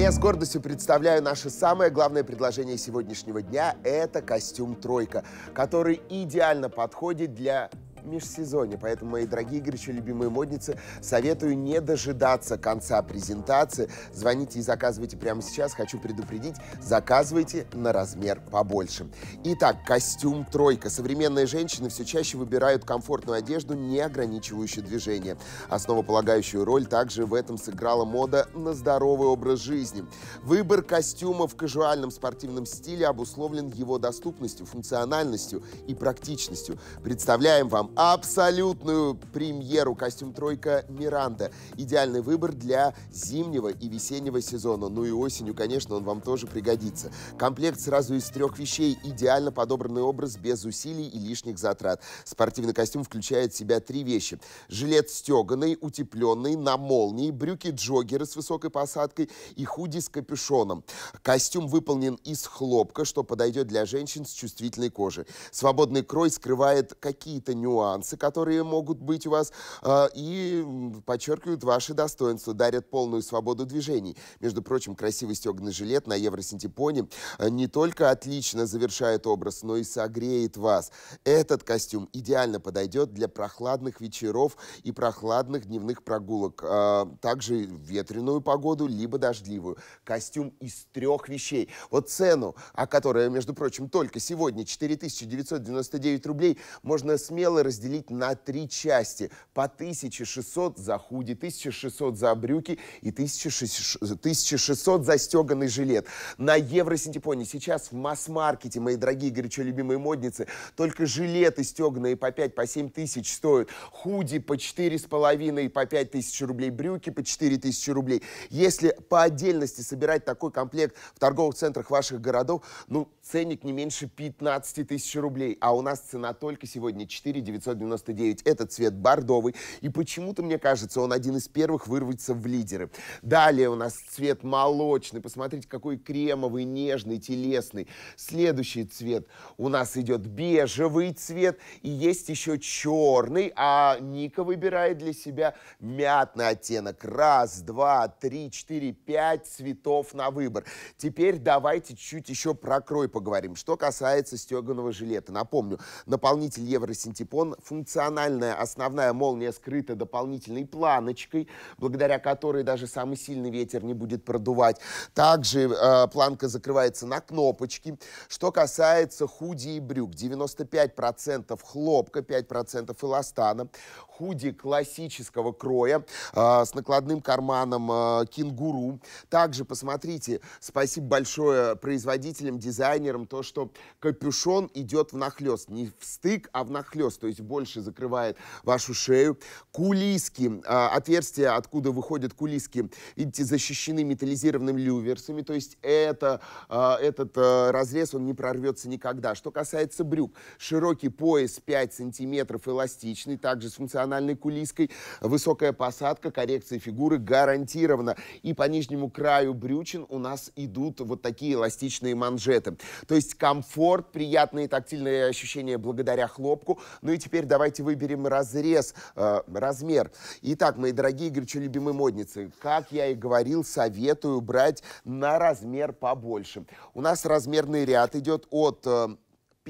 я с гордостью представляю наше самое главное предложение сегодняшнего дня. Это костюм «Тройка», который идеально подходит для межсезонье. Поэтому, мои дорогие горячо любимые модницы, советую не дожидаться конца презентации. Звоните и заказывайте прямо сейчас. Хочу предупредить, заказывайте на размер побольше. Итак, костюм «Тройка». Современные женщины все чаще выбирают комфортную одежду, не ограничивающую движение. Основополагающую роль также в этом сыграла мода на здоровый образ жизни. Выбор костюма в кажуальном спортивном стиле обусловлен его доступностью, функциональностью и практичностью. Представляем вам абсолютную премьеру. Костюм «Тройка» Миранда. Идеальный выбор для зимнего и весеннего сезона. Ну и осенью, конечно, он вам тоже пригодится. Комплект сразу из трех вещей. Идеально подобранный образ без усилий и лишних затрат. Спортивный костюм включает в себя три вещи. Жилет стеганый, утепленный, на молнии, брюки джогеры с высокой посадкой и худи с капюшоном. Костюм выполнен из хлопка, что подойдет для женщин с чувствительной кожей. Свободный крой скрывает какие-то нюансы нюансы, которые могут быть у вас, а, и подчеркивают ваши достоинства, дарят полную свободу движений. Между прочим, красивый стеганый жилет на Евросинтепоне а, не только отлично завершает образ, но и согреет вас. Этот костюм идеально подойдет для прохладных вечеров и прохладных дневных прогулок. А, также ветреную погоду, либо дождливую. Костюм из трех вещей. Вот цену, о которой, между прочим, только сегодня 4999 рублей, можно смело разделить на три части. По 1600 за худи, 1600 за брюки и 1600 за стеганый жилет. На Евросинтепоне сейчас в масс-маркете, мои дорогие горячо любимые модницы, только жилеты стеганые по 5, по 7 тысяч стоят. Худи по 4,5, по 5 тысяч рублей. Брюки по 4 тысячи рублей. Если по отдельности собирать такой комплект в торговых центрах ваших городов, ну, ценник не меньше 15 тысяч рублей. А у нас цена только сегодня 4 900 1999. Этот цвет бордовый. И почему-то, мне кажется, он один из первых вырвется в лидеры. Далее у нас цвет молочный. Посмотрите, какой кремовый, нежный, телесный. Следующий цвет у нас идет бежевый цвет. И есть еще черный. А Ника выбирает для себя мятный оттенок. Раз, два, три, четыре, пять цветов на выбор. Теперь давайте чуть еще про крой поговорим. Что касается стеганого жилета. Напомню, наполнитель евросинтепон он, функциональная основная молния скрыта дополнительной планочкой, благодаря которой даже самый сильный ветер не будет продувать. Также э, планка закрывается на кнопочки. Что касается худи и брюк, 95% хлопка, 5% эластана, худи классического кроя э, с накладным карманом э, кенгуру. Также посмотрите, спасибо большое производителям, дизайнерам, то, что капюшон идет в нахлест, не в стык, а в нахлест. то есть чуть больше закрывает вашу шею. Кулиски, а, отверстия, откуда выходят кулиски, видите, защищены металлизированными люверсами, то есть это, а, этот а, разрез, он не прорвется никогда. Что касается брюк, широкий пояс 5 сантиметров, эластичный, также с функциональной кулиской, высокая посадка, коррекция фигуры гарантированно. И по нижнему краю брючин у нас идут вот такие эластичные манжеты. То есть комфорт, приятные тактильные ощущения благодаря хлопку, ну эти теперь давайте выберем разрез, э, размер. Итак, мои дорогие горячо-любимые модницы, как я и говорил, советую брать на размер побольше. У нас размерный ряд идет от... Э,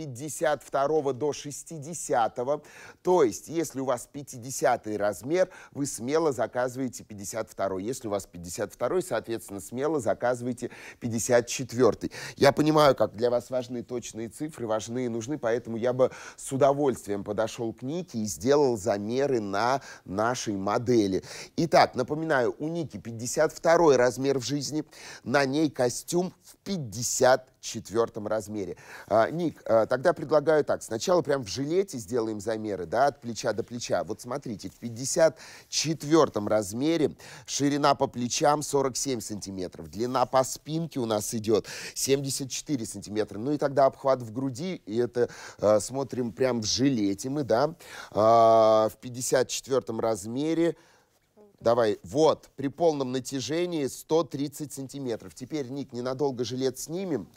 52 до 60. То есть, если у вас 50 размер, вы смело заказываете 52. Если у вас 52, соответственно, смело заказываете 54. Я понимаю, как для вас важны точные цифры, важны и нужны, поэтому я бы с удовольствием подошел к Нике и сделал замеры на нашей модели. Итак, напоминаю, у Ники 52 размер в жизни, на ней костюм в 54 размере. А, Ник, а, Тогда предлагаю так. Сначала прям в жилете сделаем замеры, да, от плеча до плеча. Вот смотрите, в 54 размере ширина по плечам 47 сантиметров, длина по спинке у нас идет 74 сантиметра. Ну и тогда обхват в груди, и это э, смотрим прям в жилете мы, да, э, в 54 размере Давай, вот, при полном натяжении 130 сантиметров. Теперь, Ник, ненадолго жилет снимем.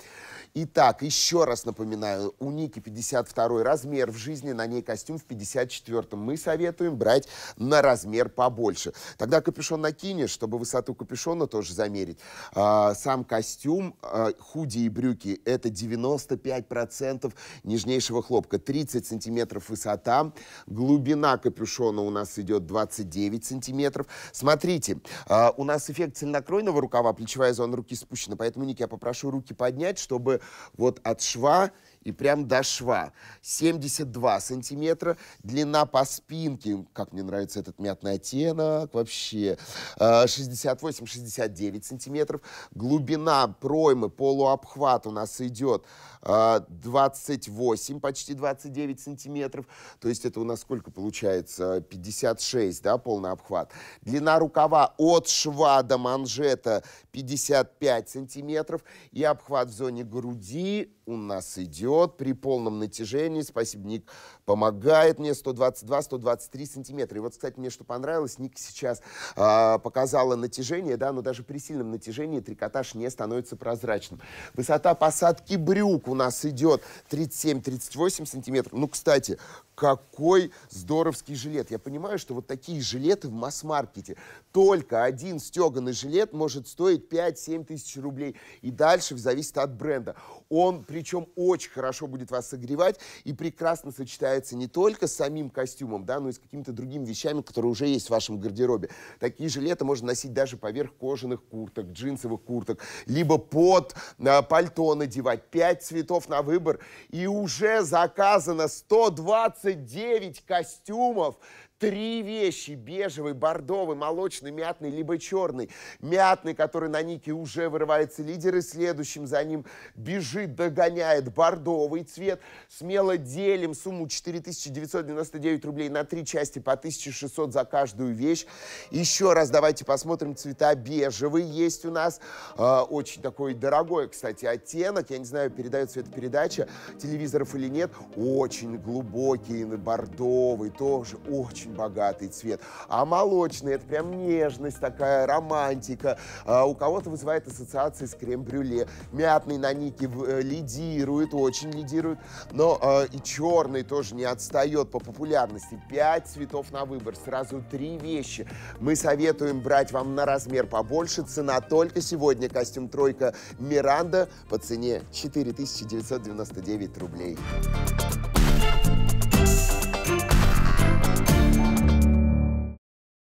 Итак, еще раз напоминаю, у Ники 52 размер в жизни, на ней костюм в 54 -м. Мы советуем брать на размер побольше. Тогда капюшон накинешь, чтобы высоту капюшона тоже замерить. А, сам костюм, а, худи и брюки, это 95% нежнейшего хлопка. 30 сантиметров высота, глубина капюшона у нас идет 29 сантиметров. Смотрите, а, у нас эффект цельнокройного рукава, плечевая зона руки спущена, поэтому, Ник, я попрошу руки поднять, чтобы вот от шва и прям до шва. 72 сантиметра, длина по спинке, как мне нравится этот мятный оттенок вообще, 68-69 а, сантиметров. Глубина проймы, полуобхват у нас идет 28, а, почти 29 сантиметров. То есть это у нас сколько получается? 56, да, полный обхват. Длина рукава от шва до манжета 55 сантиметров. И обхват в зоне груди у нас идет при полном натяжении. Спасибо, Ник, помогает мне 122-123 сантиметра. И вот, кстати, мне что понравилось, Ник сейчас э, показала натяжение, да, но даже при сильном натяжении трикотаж не становится прозрачным. Высота посадки брюк у нас идет 37-38 сантиметров. Ну, кстати, какой здоровский жилет. Я понимаю, что вот такие жилеты в масс-маркете. Только один стеганый жилет может стоить 5-7 тысяч рублей. И дальше зависит от бренда. Он при причем очень хорошо будет вас согревать и прекрасно сочетается не только с самим костюмом, да, но и с какими-то другими вещами, которые уже есть в вашем гардеробе. Такие жилеты можно носить даже поверх кожаных курток, джинсовых курток, либо под э, пальто надевать. Пять цветов на выбор. И уже заказано 129 костюмов три вещи, бежевый, бордовый, молочный, мятный, либо черный. Мятный, который на нике уже вырывается лидер, и следующим за ним бежит, догоняет бордовый цвет. Смело делим сумму 4999 рублей на три части по 1600 за каждую вещь. Еще раз давайте посмотрим цвета бежевый. Есть у нас э, очень такой дорогой, кстати, оттенок. Я не знаю, передает эта передача телевизоров или нет. Очень глубокий, бордовый, тоже очень очень богатый цвет. А молочный — это прям нежность такая, романтика. А у кого-то вызывает ассоциации с крем-брюле. Мятный на нике э, лидирует, очень лидирует. Но а, и черный тоже не отстает по популярности. Пять цветов на выбор, сразу три вещи. Мы советуем брать вам на размер побольше. Цена только сегодня. Костюм «Тройка Миранда» по цене 4999 рублей.